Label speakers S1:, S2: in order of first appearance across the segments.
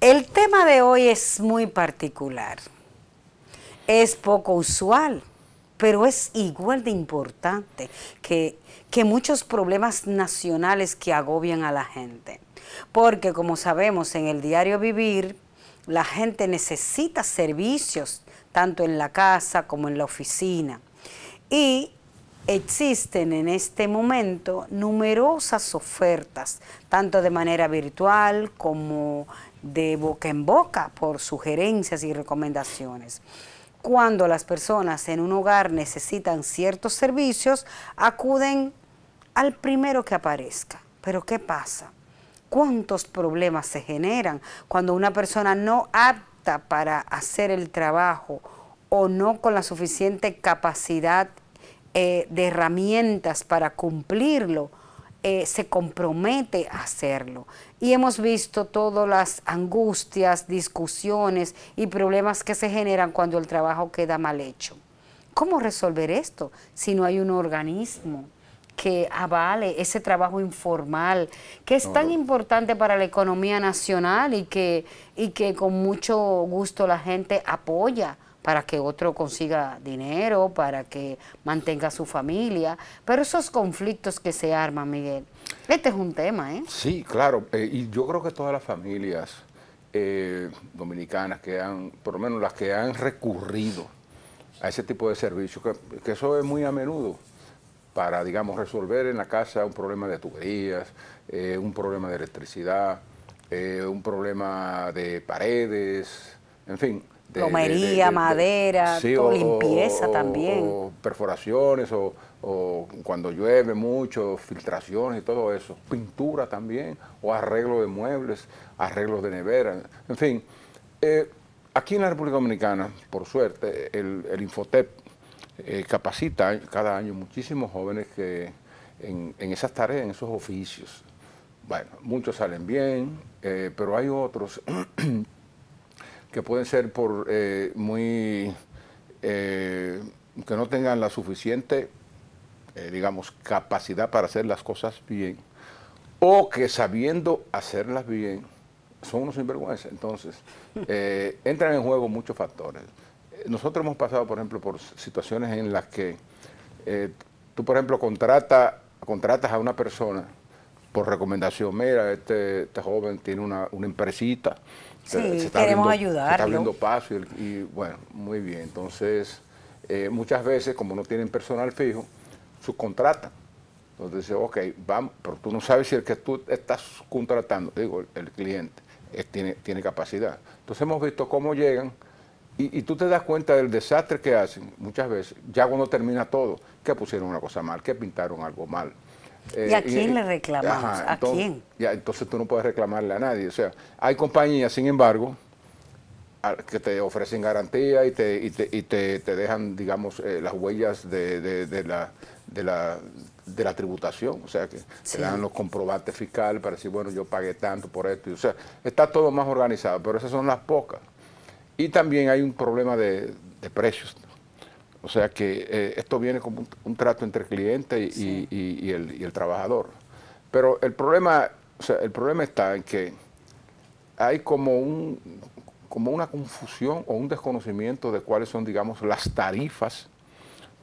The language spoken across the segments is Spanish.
S1: El tema de hoy es muy particular, es poco usual, pero es igual de importante que, muchos problemas nacionales que agobian a la gente. Porque como sabemos en el diario vivir, la gente necesita servicios, tanto en la casa como en la oficina. Y existen en este momento numerosas ofertas, tanto de manera virtual como de boca en boca por sugerencias y recomendaciones. Cuando las personas en un hogar necesitan ciertos servicios, acuden al primero que aparezca. Pero ¿qué pasa? ¿Cuántos problemas se generan cuando una persona no apta para hacer el trabajo o no con la suficiente capacidad eh, de herramientas para cumplirlo? Eh, se compromete a hacerlo. Y hemos visto todas las angustias, discusiones y problemas que se generan cuando el trabajo queda mal hecho. ¿Cómo resolver esto si no hay un organismo? que avale ese trabajo informal, que es tan importante para la economía nacional y y que con mucho gusto la gente apoya para que otro consiga dinero, para que mantenga su familia. Pero esos conflictos que se arman, Miguel, este es un tema, ¿eh?
S2: Sí, claro. Eh, y yo creo que todas las familias eh, dominicanas que han, por lo menos las que han recurrido a ese tipo de servicios, que, eso es muy a menudo para, digamos, resolver en la casa un problema de tuberías, eh, un problema de electricidad, un problema de paredes, en fin, Lomería, madera, limpieza también. O perforaciones, o, cuando llueve mucho, filtraciones y todo eso. Pintura también, o arreglo de muebles, arreglos de nevera, en fin. Eh, aquí en la República Dominicana, por suerte, el, Infotep eh, capacita cada año muchísimos jóvenes que en, esas tareas, en esos oficios. Bueno, muchos salen bien, eh, pero hay otros que pueden ser por eh, muy eh, que no tengan la suficiente, eh, digamos, capacidad para hacer las cosas bien, o que sabiendo hacerlas bien, son unos sinvergüenzas. Entonces, entran en juego muchos factores. Nosotros hemos pasado, por ejemplo, por situaciones en las que tú, por ejemplo, contrata, contratas a una persona por recomendación, mira, este, este joven tiene una, una empresita, Sí, queremos ayudar. está paso y, bueno, muy bien. Entonces, eh, muchas veces, como no tienen personal fijo, subcontratan. Entonces dice, ok, vamos, pero tú no sabes si el que tú estás contratando, digo, el cliente, tiene, tiene capacidad. Entonces hemos visto cómo llegan y, y, tú te das cuenta del desastre que hacen muchas veces, ya cuando termina todo, que pusieron una cosa mal, que pintaron algo mal. Eh, ¿Y a quién le reclamamos? ¿A quién? Ya, entonces tú no puedes reclamarle a nadie. O sea, hay compañías, sin embargo, que te ofrecen garantía y te, dejan, digamos, eh, las huellas de, la, de, la, tributación. O sea, que te dan los comprobantes fiscales para decir, bueno, yo pagué tanto por esto. o sea, está todo más organizado, pero esas son las pocas. Y también hay un problema de precios. O sea que eh, esto viene como un, trato entre el cliente y, el, trabajador. Pero el problema, el problema está en que hay como, un, como una confusión o un desconocimiento de cuáles son, digamos, las tarifas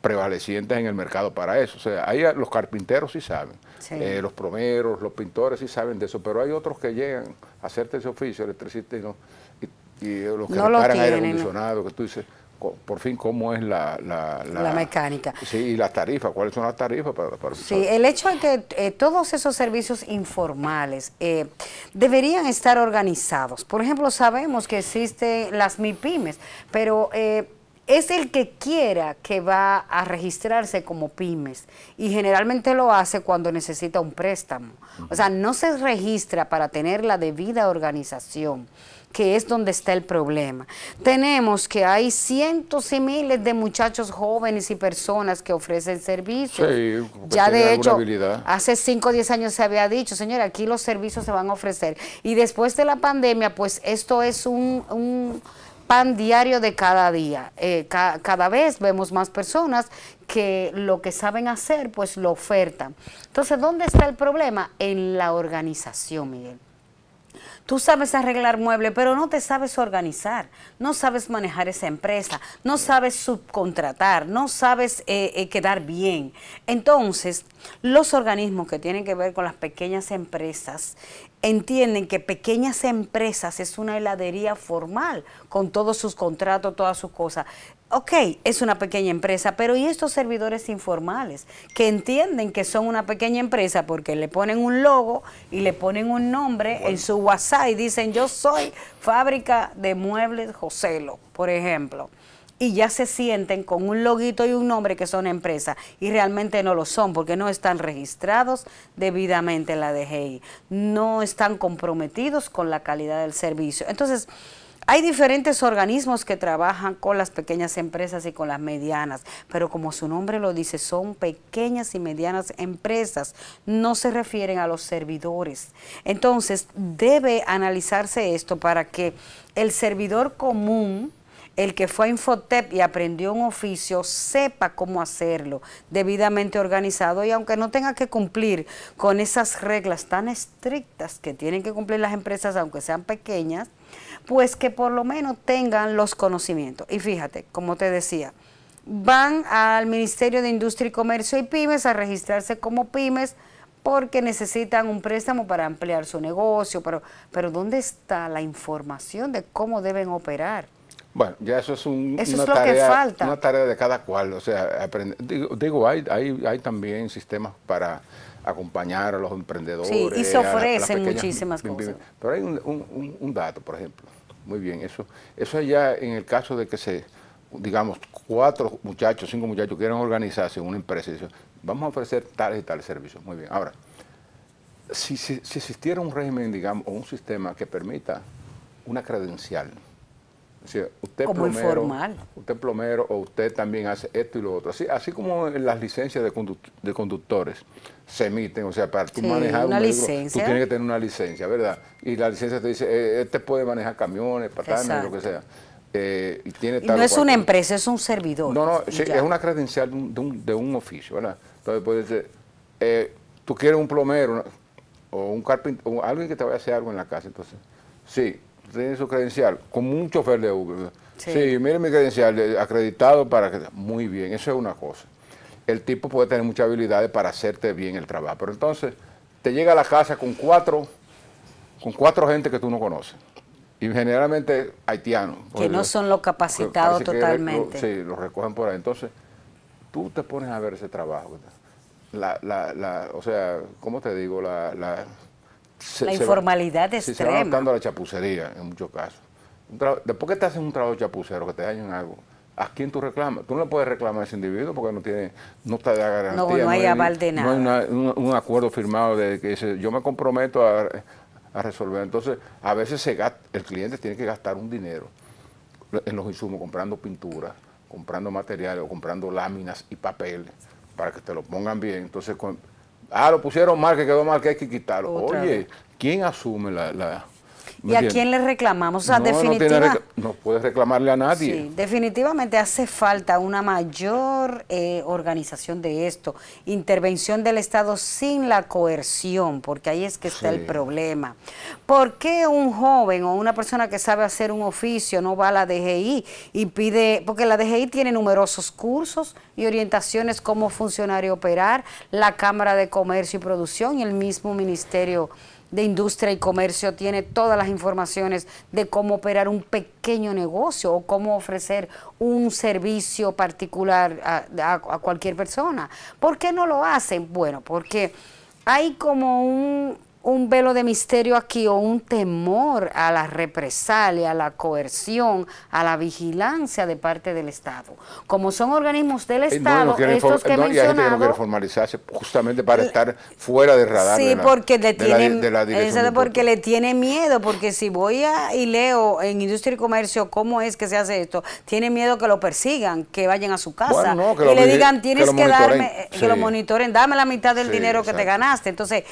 S2: prevalecientes en el mercado para eso. O sea, ahí los carpinteros sí saben, eh, los promeros, los pintores sí saben de eso, pero hay otros que llegan a hacerte ese oficio, electricista y, los que no aire acondicionado, que tú dices, por fin cómo es la, mecánica. Sí, y las tarifas, cuáles son las tarifas para... sí,
S1: el hecho de que eh, todos esos servicios informales eh, deberían estar organizados. Por ejemplo, sabemos que existen las mipymes pero... Eh, es el que quiera que va a registrarse como pymes y generalmente lo hace cuando necesita un préstamo. O sea, no se registra para tener la debida organización que es donde está el problema. Tenemos que hay cientos y miles de muchachos jóvenes y personas que ofrecen servicios. Pues
S2: ya de hecho,
S1: hace 5 o 10 años se había dicho, señor, aquí los servicios se van a ofrecer. Y después de la pandemia, pues esto es un, pan diario de cada día. Eh, cada vez vemos más personas que lo que saben hacer, pues lo ofertan. Entonces, ¿dónde está el problema? En la organización, Miguel. Tú sabes arreglar muebles, pero no te sabes organizar, no sabes manejar esa empresa, no sabes subcontratar, no sabes eh, eh, quedar bien. Entonces, los organismos que tienen que ver con las pequeñas empresas entienden que pequeñas empresas es una heladería formal, con todos sus contratos, todas sus cosas ok, es una pequeña empresa, pero ¿y estos servidores informales que entienden que son una pequeña empresa porque le ponen un logo y le ponen un nombre en su WhatsApp y dicen yo soy fábrica de muebles Joselo, por ejemplo? Y ya se sienten con un loguito y un nombre que son empresas Y realmente no lo son porque no están registrados debidamente en la DGI. No están comprometidos con la calidad del servicio. Entonces, hay diferentes organismos que trabajan con las pequeñas empresas y con las medianas, pero como su nombre lo dice, son pequeñas y medianas empresas, no se refieren a los servidores. Entonces, debe analizarse esto para que el servidor común, el que fue a Infotep y aprendió un oficio sepa cómo hacerlo, debidamente organizado y aunque no tenga que cumplir con esas reglas tan estrictas que tienen que cumplir las empresas, aunque sean pequeñas, pues que por lo menos tengan los conocimientos. Y fíjate, como te decía, van al Ministerio de Industria y Comercio y Pymes a registrarse como pymes porque necesitan un préstamo para ampliar su negocio, pero, pero ¿dónde está la información de cómo deben operar?
S2: Bueno, ya eso es, un, una, tarea, falta. una tarea de cada cual. O sea, digo, digo hay, hay, hay también sistemas para acompañar a los emprendedores. Sí, y se ofrecen muchísimas cosas. Pero hay un, dato, por ejemplo. Muy bien, eso, eso ya en el caso de que se, digamos, cuatro muchachos, cinco muchachos quieran organizarse en una empresa y dicen, vamos a ofrecer tales y tales servicios. Muy bien, ahora, si, si, si existiera un régimen, digamos, o un sistema que permita una credencial, usted como informal. Usted plomero o usted también hace esto y lo otro. Así, así como las licencias de, conductores se emiten, o sea, para tú manejar una un licencia. tú tienes que tener una licencia, ¿verdad? Y la licencia te dice, eh, este puede manejar camiones, patanes, lo que sea. Eh, y tiene no es una
S1: empresa, es un servidor. No, no, es una
S2: credencial de un, oficio, ¿verdad? Entonces puede decir eh, tú quieres un plomero o un carpintero, alguien que te vaya a hacer algo en la casa, entonces, sí, tiene su credencial, con un chofer de Uber. Sí, mire mi credencial, eh, acreditado para que... Muy bien, eso es una cosa. El tipo puede tener muchas habilidades para hacerte bien el trabajo, pero entonces te llega a la casa con cuatro, con cuatro gente que tú no conoces. Y generalmente haitianos. Que no son
S1: los capacitados totalmente. sí,
S2: los recogen por ahí. Entonces, tú te pones a ver ese trabajo. la, la, o sea, ¿cómo te digo? La, la informalidad
S1: se extrema. Se va adaptando
S2: a la chapucería en muchos casos. Después que te hacen un trabajo chapucero, que te dañen algo, ¿a quién tú reclamas? Tú no le puedes reclamar a ese individuo porque no tiene, no está de garantía. No, no, hay, aval de nada. No hay un, acuerdo firmado de que dice, yo me comprometo a, resolver. Entonces, a veces el cliente tiene que gastar un dinero en los insumos, comprando pinturas, comprando materiales o comprando láminas y papeles, para que te lo pongan bien. Entonces, con, Ah, lo pusieron mal, que quedó mal, que hay que quitarlo. Oye, ¿quién asume la ¿Y a quién le
S1: reclamamos? O no, definitiva...
S2: no, reclamarle a nadie. Sí,
S1: definitivamente hace falta una mayor eh, organización de esto, intervención del Estado sin la coerción, porque ahí es que está el problema. ¿Por qué un joven o una persona que sabe hacer un oficio no va a la DGI y pide, porque la DGI tiene numerosos cursos y orientaciones como funcionario operar, la Cámara de Comercio y Producción y el mismo Ministerio de Industria y Comercio tiene todas las informaciones de cómo operar un pequeño negocio o cómo ofrecer un servicio particular a, cualquier persona. ¿Por qué no lo hacen? Bueno, porque hay como un un velo de misterio aquí o un temor a la represalia, a la coerción, a la vigilancia de parte del Estado. Como son organismos del eh, Estado, estos que no, que
S2: formalizarse justamente para estar fuera de radar. Sí, de porque le porque
S1: le tiene miedo, porque si voy a y leo en Industria y Comercio cómo es que se hace esto, tiene miedo que lo persigan, que vayan a su casa que y le digan tienes que, darme, eh, que lo monitoren, dame la mitad del dinero que te ganaste. Entonces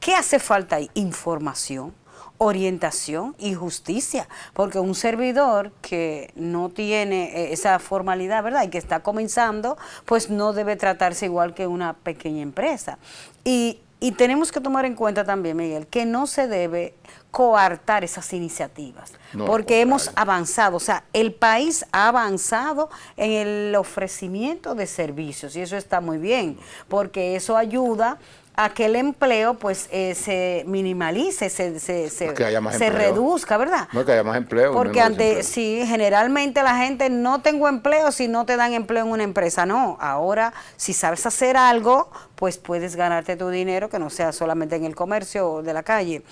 S1: ¿Qué hace falta ahí? Información, orientación y justicia, porque un servidor que no tiene eh, esa formalidad, ¿verdad? Y que está comenzando, pues no debe tratarse igual que una pequeña empresa. Y, tenemos que tomar en cuenta también, Miguel, que no se debe coartar esas iniciativas, porque hemos avanzado, o sea, el país ha avanzado en el ofrecimiento de servicios y eso está muy bien, porque eso ayuda aquel empleo pues eh, se minimalice, se, se, se, reduzca, ¿verdad?
S2: No, que haya más empleo. Porque ante,
S1: sí, generalmente la gente no tengo empleo si no te dan empleo en una empresa. No, ahora si sabes hacer algo, pues puedes ganarte tu dinero que no sea solamente en el comercio o de la calle.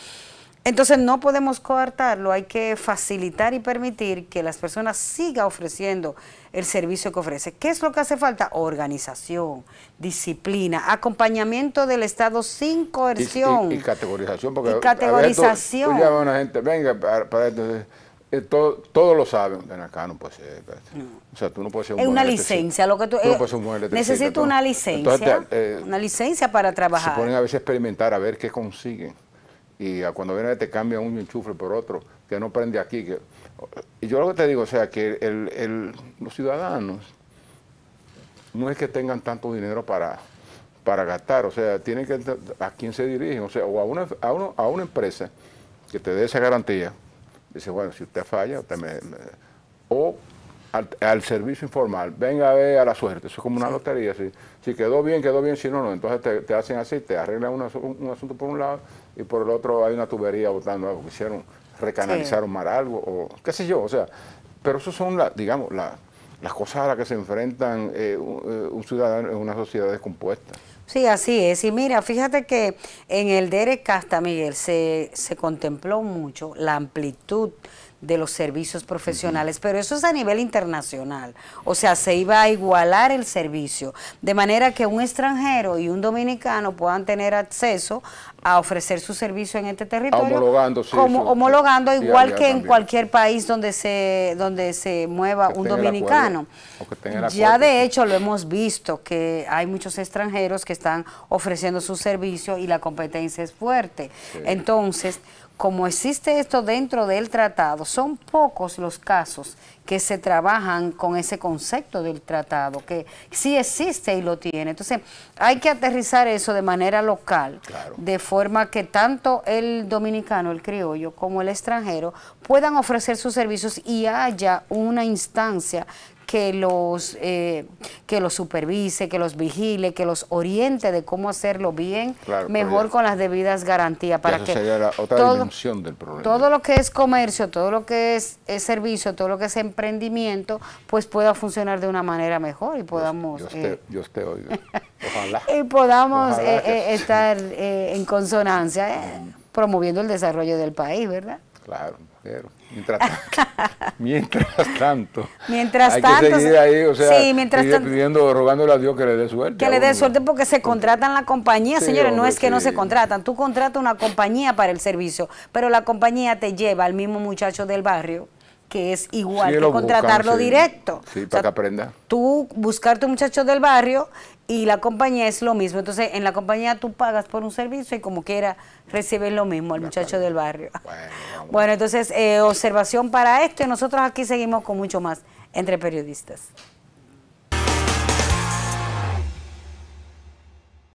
S1: Entonces no podemos coartarlo, hay que facilitar y permitir que las personas sigan ofreciendo el servicio que ofrece. ¿Qué es lo que hace falta? Organización, disciplina, acompañamiento del Estado sin coerción. Y,
S2: categorización, porque categorización. una gente, venga, para, entonces, eh, todo, todos lo saben. Ven acá, no puede O sea, tú no puedes ser un Es una licencia. Lo que tú, eh, necesito una licencia. Eh, una
S1: licencia para trabajar. Se
S2: ponen a veces a experimentar, a ver qué consiguen y cuando viene te cambia un enchufe por otro, que no prende aquí. Que, y yo lo que te digo, o sea, que los ciudadanos no es que tengan tanto dinero para, para gastar, o sea, tienen que a quién se dirigen, o sea, o a una, a, uno, a una empresa que te dé esa garantía, dice, bueno, si usted falla, o al, servicio informal, venga a ver a la suerte, eso es como una lotería, si, quedó bien, quedó bien, si no, no, entonces te, hacen así, te arreglan un, un asunto por un lado y por el otro hay una tubería botando algo, hicieron, recanalizaron sí. mal algo, o qué sé yo, o sea, pero eso son, digamos, las cosas a las que se enfrentan eh, eh, un, ciudadano en una sociedad descompuesta.
S1: Sí, así es. Y mira, fíjate que en el Dere Casta, Miguel, se, se contempló mucho la amplitud de los servicios profesionales, pero eso es a nivel internacional, o sea, se iba a igualar el servicio, de manera que un extranjero y un dominicano puedan tener acceso a ofrecer su servicio en este territorio, homologando, sí, como, homologando igual que en cualquier país donde se, donde se mueva un dominicano. ya de hecho lo hemos visto, que hay muchos extranjeros que están ofreciendo su servicio y la competencia es fuerte. Entonces, como existe esto dentro del tratado, son pocos los casos que se trabajan con ese concepto del tratado, que sí existe y lo tiene. Entonces, hay que aterrizar eso de manera local, de forma que tanto el dominicano, el criollo, como el extranjero puedan ofrecer sus servicios y haya una instancia que los, eh, que los supervise, que los vigile, que los oriente de cómo hacerlo bien, mejor con las debidas garantías. Para que
S2: otra todo, del problema. Todo
S1: lo que es comercio, todo lo que es, servicio, todo lo que es emprendimiento, pues pueda funcionar de una manera mejor y podamos... Eh,
S2: y podamos eh,
S1: estar en consonancia, promoviendo el desarrollo del país, ¿verdad? Claro.
S2: mientras tanto,
S1: mientras tanto, seguir ahí, o sea, sí,
S2: pidiendo, rogándole a Dios que le dé suerte. Que le dé suerte
S1: porque se contratan la compañía, señores, no es que no se contratan, tú contratas una compañía para el servicio, pero la compañía te lleva al mismo muchacho del barrio que es igual que contratarlo directo.
S2: Sí, para que aprenda.
S1: Tú buscarte muchacho del barrio y la compañía es lo mismo. Entonces, en la compañía tú pagas por un servicio y como quiera recibes lo mismo al muchacho del barrio. Bueno, entonces, eh, observación para esto y nosotros aquí seguimos con mucho más entre periodistas.